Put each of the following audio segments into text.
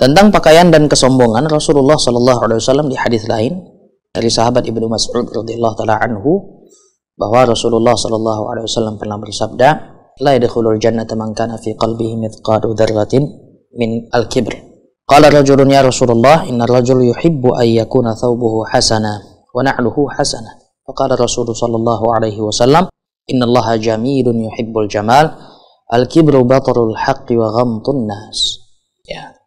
Tentang pakaian dan kesombongan Rasulullah Shallallahu Alaihi Wasallam di hadis lain dari sahabat ibnu Mas'ud radhiyallahu taala anhu bahwa Rasulullah Shallallahu Alaihi Wasallam pernah bersabda, لا يدخل الجنة من كان في قلبه مثقال ذرة من الكبر. قال رجل يا رسول الله إن الرجل يحب أن يكون ثوبه حسنا ونعله حسنا فقال الرسول صلى الله عليه وسلم إن الله جميل يحب الجمال الكبر بطر الحق وغمط الناس. Ya,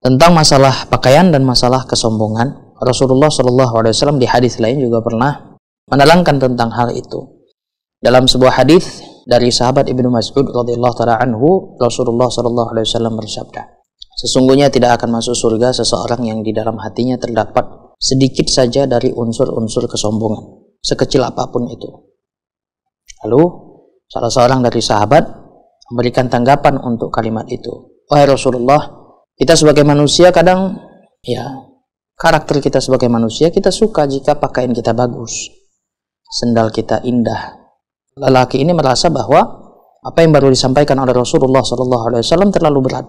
tentang masalah pakaian dan masalah kesombongan Rasulullah Shallallahu Alaihi Wasallam di hadis lain juga pernah menerangkan tentang hal itu dalam sebuah hadis dari sahabat Ibnu Mas'ud radhiyallahu taala Rasulullah Shallallahu Alaihi Wasallam bersabda sesungguhnya tidak akan masuk surga seseorang yang di dalam hatinya terdapat sedikit saja dari unsur-unsur kesombongan sekecil apapun itu lalu salah seorang dari sahabat memberikan tanggapan untuk kalimat itu wahai Rasulullah kita sebagai manusia kadang ya karakter kita sebagai manusia kita suka jika pakaian kita bagus, sendal kita indah. Lelaki ini merasa bahwa apa yang baru disampaikan oleh Rasulullah Shallallahu Alaihi Wasallam terlalu berat,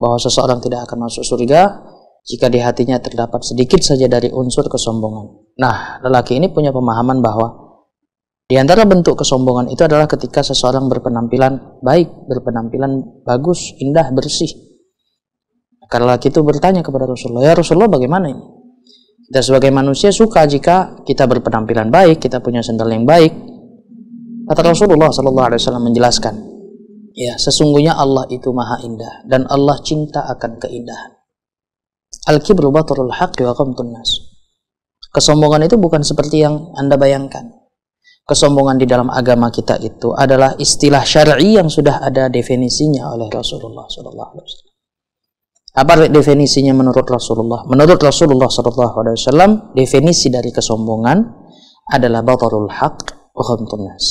bahwa seseorang tidak akan masuk surga jika di hatinya terdapat sedikit saja dari unsur kesombongan. Nah, lelaki ini punya pemahaman bahwa di antara bentuk kesombongan itu adalah ketika seseorang berpenampilan baik, berpenampilan bagus, indah, bersih, maka laki itu bertanya kepada Rasulullah, "Ya Rasulullah, bagaimana ini?" Kita sebagai manusia suka jika kita berpenampilan baik, kita punya sandal yang baik. Kata Rasulullah sallallahu alaihi wasallam menjelaskan, "Ya, sesungguhnya Allah itu Maha Indah dan Allah cinta akan keindahan." al berubah terulah hak wa qamtun nas. Kesombongan itu bukan seperti yang Anda bayangkan. Kesombongan di dalam agama kita itu adalah istilah syar'i yang sudah ada definisinya oleh Rasulullah sallallahu alaihi wasallam. Apa definisinya menurut Rasulullah? Menurut Rasulullah saw definisi dari kesombongan adalah batalul haq nas.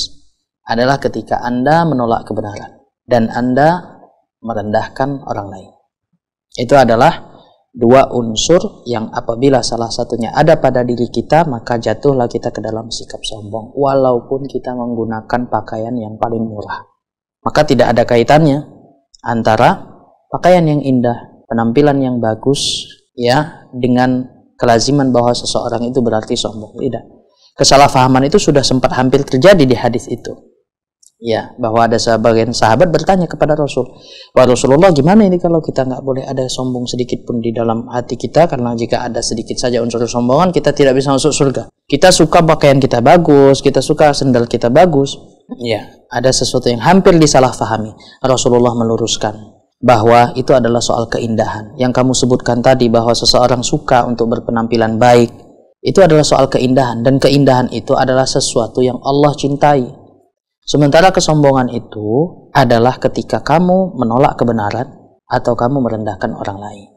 Adalah ketika anda menolak kebenaran dan anda merendahkan orang lain. Itu adalah dua unsur yang apabila salah satunya ada pada diri kita maka jatuhlah kita ke dalam sikap sombong walaupun kita menggunakan pakaian yang paling murah. Maka tidak ada kaitannya antara pakaian yang indah penampilan yang bagus ya dengan kelaziman bahwa seseorang itu berarti sombong tidak kesalahpahaman itu sudah sempat hampir terjadi di hadis itu ya bahwa ada sebagian sahabat bertanya kepada Rasul wah Rasulullah gimana ini kalau kita nggak boleh ada sombong sedikit pun di dalam hati kita karena jika ada sedikit saja unsur sombongan kita tidak bisa masuk surga kita suka pakaian kita bagus kita suka sendal kita bagus ya ada sesuatu yang hampir disalahfahami Rasulullah meluruskan bahwa itu adalah soal keindahan. Yang kamu sebutkan tadi bahwa seseorang suka untuk berpenampilan baik, itu adalah soal keindahan dan keindahan itu adalah sesuatu yang Allah cintai. Sementara kesombongan itu adalah ketika kamu menolak kebenaran atau kamu merendahkan orang lain.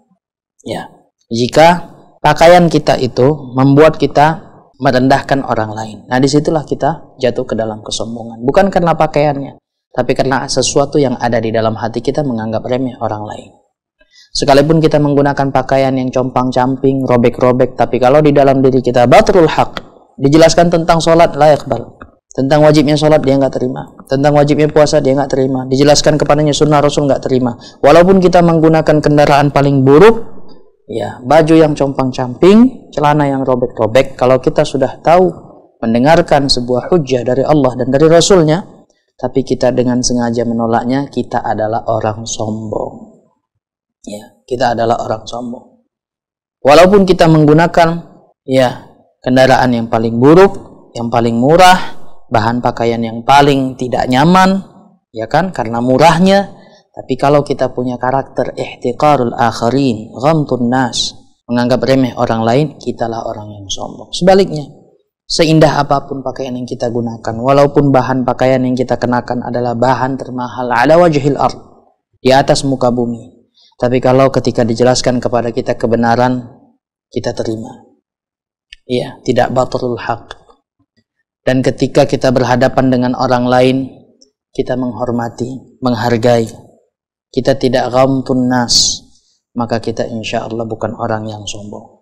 Ya. Jika pakaian kita itu membuat kita merendahkan orang lain. Nah, disitulah kita jatuh ke dalam kesombongan. Bukan karena pakaiannya, tapi karena sesuatu yang ada di dalam hati kita menganggap remeh orang lain. Sekalipun kita menggunakan pakaian yang compang-camping, robek-robek, tapi kalau di dalam diri kita batrul hak, dijelaskan tentang sholat layak bal, tentang wajibnya sholat dia nggak terima, tentang wajibnya puasa dia nggak terima, dijelaskan kepadanya sunnah rasul nggak terima. Walaupun kita menggunakan kendaraan paling buruk, ya baju yang compang-camping, celana yang robek-robek, kalau kita sudah tahu mendengarkan sebuah hujah dari Allah dan dari Rasulnya, tapi kita dengan sengaja menolaknya, kita adalah orang sombong. Ya, kita adalah orang sombong. Walaupun kita menggunakan ya kendaraan yang paling buruk, yang paling murah, bahan pakaian yang paling tidak nyaman, ya kan? Karena murahnya. Tapi kalau kita punya karakter ihtiqarul akharin, ghamtun nas, menganggap remeh orang lain, kitalah orang yang sombong. Sebaliknya, Seindah apapun pakaian yang kita gunakan, walaupun bahan pakaian yang kita kenakan adalah bahan termahal ada wajhil art di atas muka bumi. Tapi kalau ketika dijelaskan kepada kita kebenaran, kita terima. Iya, tidak batalul haq. Dan ketika kita berhadapan dengan orang lain, kita menghormati, menghargai. Kita tidak ghamtun nas, maka kita insya Allah bukan orang yang sombong.